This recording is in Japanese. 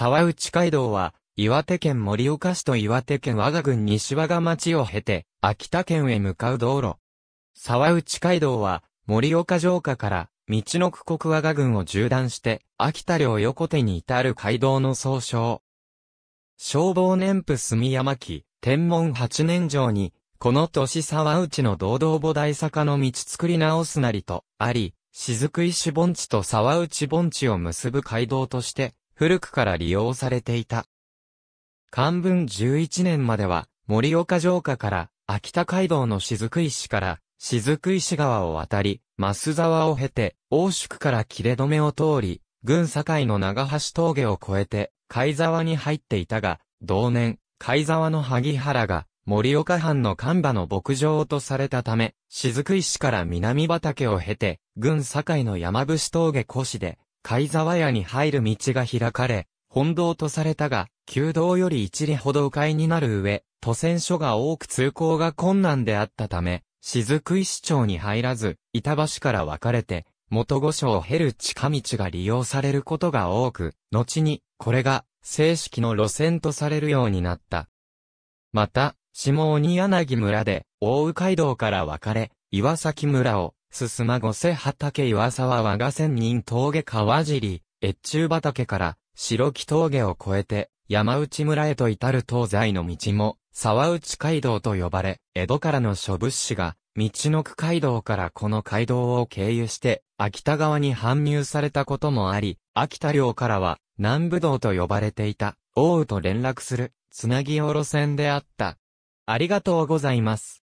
沢内街道は、岩手県盛岡市と岩手県我が郡西和賀町を経て、秋田県へ向かう道路。沢内街道は、盛岡城下から、道の区国和賀郡を縦断して、秋田領横手に至る街道の総称。消防年府住山記、天文八年城に、この年沢内の堂々母大坂の道作り直すなりと、あり、雫石盆地と沢内盆地を結ぶ街道として、古くから利用されていた。漢文11年までは、森岡城下から、秋田街道の雫石から、雫石川を渡り、増沢を経て、大宿から切れ止めを通り、軍境の長橋峠を越えて、海沢に入っていたが、同年、海沢の萩原が、森岡藩の幹馬の牧場とされたため、雫石から南畑を経て、軍境の山伏峠越しで、貝沢屋に入る道が開かれ、本堂とされたが、旧道より一里ほど迂回になる上、都線所が多く通行が困難であったため、雫石町に入らず、板橋から分かれて、元御所を経る近道が利用されることが多く、後に、これが、正式の路線とされるようになった。また、下鬼柳村で、大宇街道から分かれ、岩崎村を、すすまごせ畑岩沢和賀仙人峠川尻、越中畑から白木峠を越えて山内村へと至る東西の道も沢内街道と呼ばれ、江戸からの諸物資が道の区街道からこの街道を経由して秋田川に搬入されたこともあり、秋田領からは南部道と呼ばれていた、大羽と連絡する、つなぎおろ線であった。ありがとうございます。